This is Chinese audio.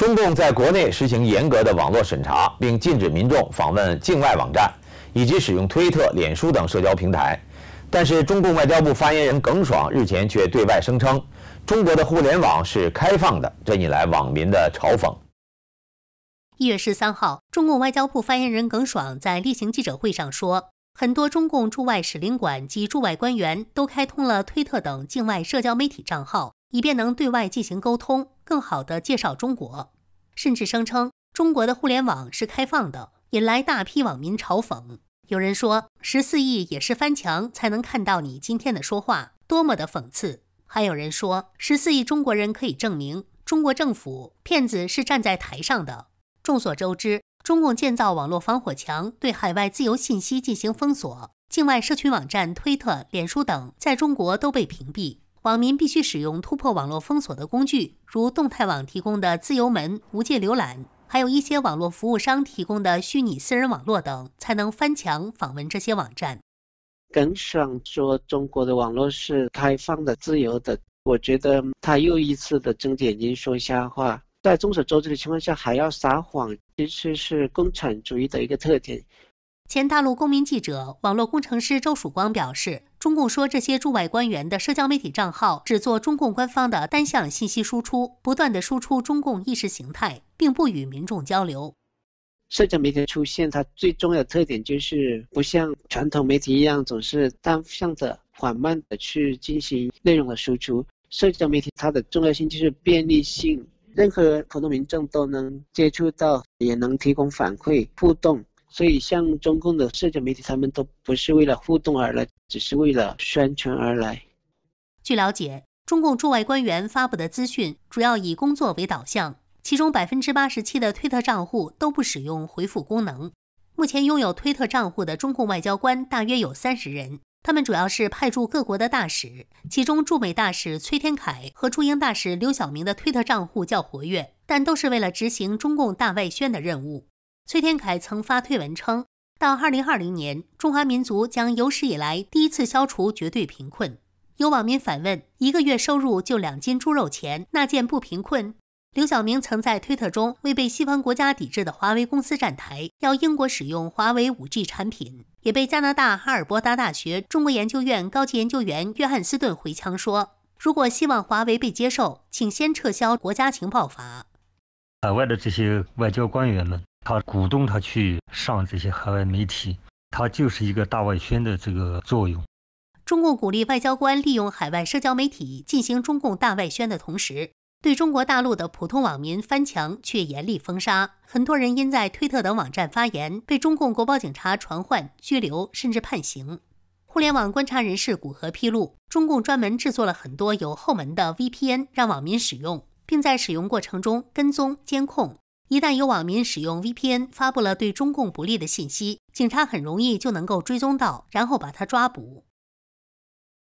中共在国内实行严格的网络审查，并禁止民众访问境外网站以及使用推特、脸书等社交平台。但是，中共外交部发言人耿爽日前却对外声称，中国的互联网是开放的，这引来网民的嘲讽。一月十三号，中共外交部发言人耿爽在例行记者会上说，很多中共驻外使领馆及驻外官员都开通了推特等境外社交媒体账号。以便能对外进行沟通，更好地介绍中国，甚至声称中国的互联网是开放的，引来大批网民嘲讽。有人说，十四亿也是翻墙才能看到你今天的说话，多么的讽刺！还有人说，十四亿中国人可以证明中国政府骗子是站在台上的。众所周知，中共建造网络防火墙，对海外自由信息进行封锁，境外社区网站、推特、脸书等在中国都被屏蔽。网民必须使用突破网络封锁的工具，如动态网提供的自由门、无界浏览，还有一些网络服务商提供的虚拟私人网络等，才能翻墙访问这些网站。更爽说中国的网络是开放的、自由的。我觉得他又一次的睁着眼睛说瞎话，在众所周知的情况下还要撒谎，其实是共产主义的一个特点。前大陆公民记者、网络工程师周曙光表示。中共说，这些驻外官员的社交媒体账号只做中共官方的单向信息输出，不断的输出中共意识形态，并不与民众交流。社交媒体出现，它最重要的特点就是不像传统媒体一样总是单向的、缓慢的去进行内容的输出。社交媒体它的重要性就是便利性，任何普通民众都能接触到，也能提供反馈互动。所以，像中共的社交媒体，他们都不是为了互动而来，只是为了宣传而来。据了解，中共驻外官员发布的资讯主要以工作为导向，其中百分之八十七的推特账户都不使用回复功能。目前拥有推特账户的中共外交官大约有三十人，他们主要是派驻各国的大使，其中驻美大使崔天凯和驻英大使刘晓明的推特账户较活跃，但都是为了执行中共大外宣的任务。崔天凯曾发推文称，到二零二零年，中华民族将有史以来第一次消除绝对贫困。有网民反问：“一个月收入就两斤猪肉钱，那件不贫困？”刘晓明曾在推特中为被西方国家抵制的华为公司站台，要英国使用华为 5G 产品，也被加拿大哈尔伯达大学中国研究院高级研究员约翰斯顿回呛说：“如果希望华为被接受，请先撤销国家情报法。”海外的这些外交官员们，他鼓动他去上这些海外媒体，他就是一个大外宣的这个作用。中共鼓励外交官利用海外社交媒体进行中共大外宣的同时，对中国大陆的普通网民翻墙却严厉封杀，很多人因在推特等网站发言被中共国保警察传唤、拘留甚至判刑。互联网观察人士古河披露，中共专门制作了很多有后门的 VPN 让网民使用。并在使用过程中跟踪监控，一旦有网民使用 VPN 发布了对中共不利的信息，警察很容易就能够追踪到，然后把他抓捕。